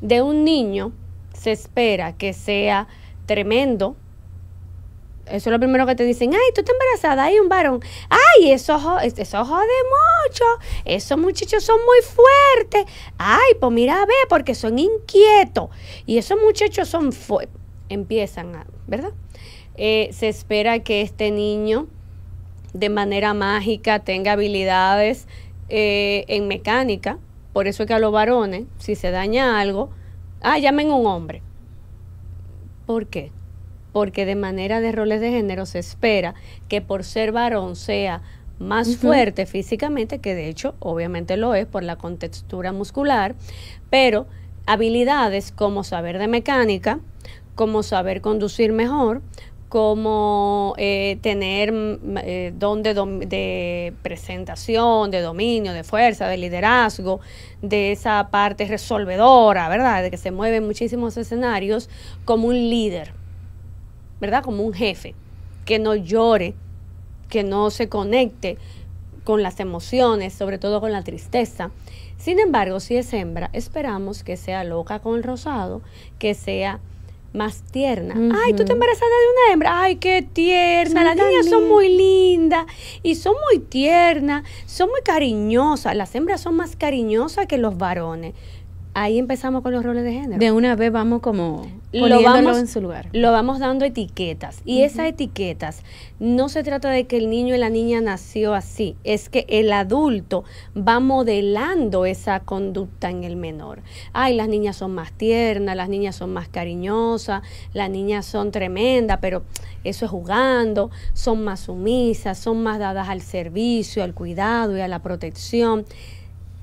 de un niño se espera que sea tremendo. Eso es lo primero que te dicen, ay, tú estás embarazada, hay un varón. Ay, eso, ojos de mucho, esos muchachos son muy fuertes. Ay, pues mira, ve, porque son inquietos. Y esos muchachos son fuertes. Empiezan, a, ¿verdad? Eh, se espera que este niño de manera mágica tenga habilidades eh, en mecánica, por eso es que a los varones, si se daña algo, ah, llamen un hombre. ¿Por qué? Porque de manera de roles de género se espera que por ser varón sea más fuerte físicamente, que de hecho obviamente lo es por la contextura muscular, pero habilidades como saber de mecánica, como saber conducir mejor, como eh, tener mm, eh, don de, de, presentación, de dominio, de fuerza, de liderazgo, de esa parte resolvedora, ¿verdad? De que se mueve en muchísimos escenarios como un líder, ¿verdad? Como un jefe, que no llore, que no se conecte con las emociones, sobre todo con la tristeza. Sin embargo, si es hembra, esperamos que sea loca con el rosado, que sea más tierna. Ay, tú te embarazada de una hembra. Ay, qué tierna. Las niñas son muy lindas y son muy tiernas, son muy cariñosas. Las hembras son más cariñosas que los varones ahí empezamos con los roles de género. De una vez vamos como lo vamos, en su lugar. Lo vamos dando etiquetas. Y esas etiquetas no se trata de que el niño y la niña nació así, es que el adulto va modelando esa conducta en el menor. Ay, las niñas son más tiernas, las niñas son más cariñosas, las niñas son tremendas, pero eso es jugando, son más sumisas, son más dadas al servicio, al cuidado y a la protección.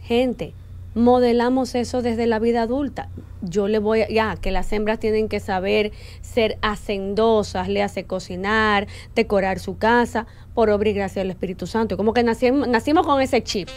Gente, modelamos eso desde la vida adulta. Yo le voy a, ya, que las hembras tienen que saber ser hacendosas, le hace cocinar, decorar su casa, por obra y gracia del Espíritu Santo. Como que nacimos, nacimos con ese chip.